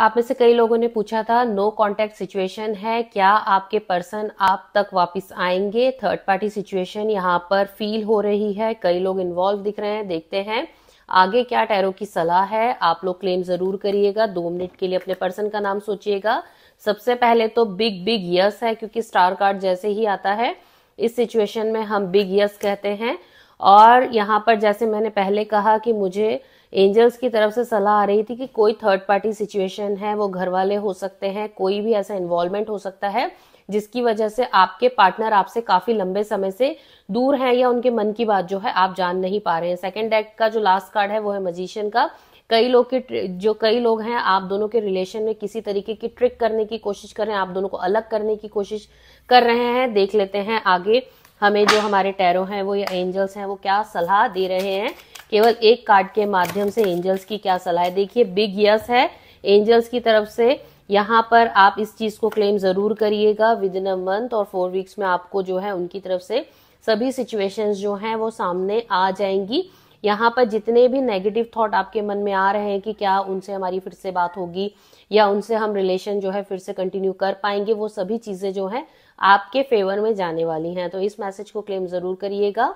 आप में से कई लोगों ने पूछा था नो कॉन्टेक्ट सिचुएशन है क्या आपके पर्सन आप तक वापस आएंगे थर्ड पार्टी सिचुएशन यहाँ पर फील हो रही है कई लोग इन्वॉल्व दिख रहे हैं देखते हैं आगे क्या टैरो की सलाह है आप लोग क्लेम जरूर करिएगा दो मिनट के लिए अपने पर्सन का नाम सोचिएगा सबसे पहले तो बिग बिग यस है क्योंकि स्टार कार्ड जैसे ही आता है इस सिचुएशन में हम बिग यस कहते हैं और यहाँ पर जैसे मैंने पहले कहा कि मुझे एंजल्स की तरफ से सलाह आ रही थी कि कोई थर्ड पार्टी सिचुएशन है वो घर वाले हो सकते हैं कोई भी ऐसा इन्वॉल्वमेंट हो सकता है जिसकी वजह से आपके पार्टनर आपसे काफी लंबे समय से दूर हैं या उनके मन की बात जो है आप जान नहीं पा रहे हैं सेकेंड एक्ट का जो लास्ट कार्ड है वो है मजिशियन का कई लोग के जो कई लोग हैं आप दोनों के रिलेशन में किसी तरीके की ट्रिक करने की कोशिश कर रहे हैं आप दोनों को अलग करने की कोशिश कर रहे हैं देख लेते हैं आगे हमें जो हमारे टैरो हैं वो या एंजल्स हैं वो क्या सलाह दे रहे हैं केवल एक कार्ड के माध्यम से एंजल्स की क्या सलाह है देखिए बिग यस है एंजल्स की तरफ से यहाँ पर आप इस चीज़ को क्लेम ज़रूर करिएगा विद इन अ मंथ और फोर वीक्स में आपको जो है उनकी तरफ से सभी सिचुएशंस जो हैं वो सामने आ जाएंगी यहाँ पर जितने भी नेगेटिव थॉट आपके मन में आ रहे हैं कि क्या उनसे हमारी फिर से बात होगी या उनसे हम रिलेशन जो है फिर से कंटिन्यू कर पाएंगे वो सभी चीज़ें जो है आपके फेवर में जाने वाली हैं तो इस मैसेज को क्लेम ज़रूर करिएगा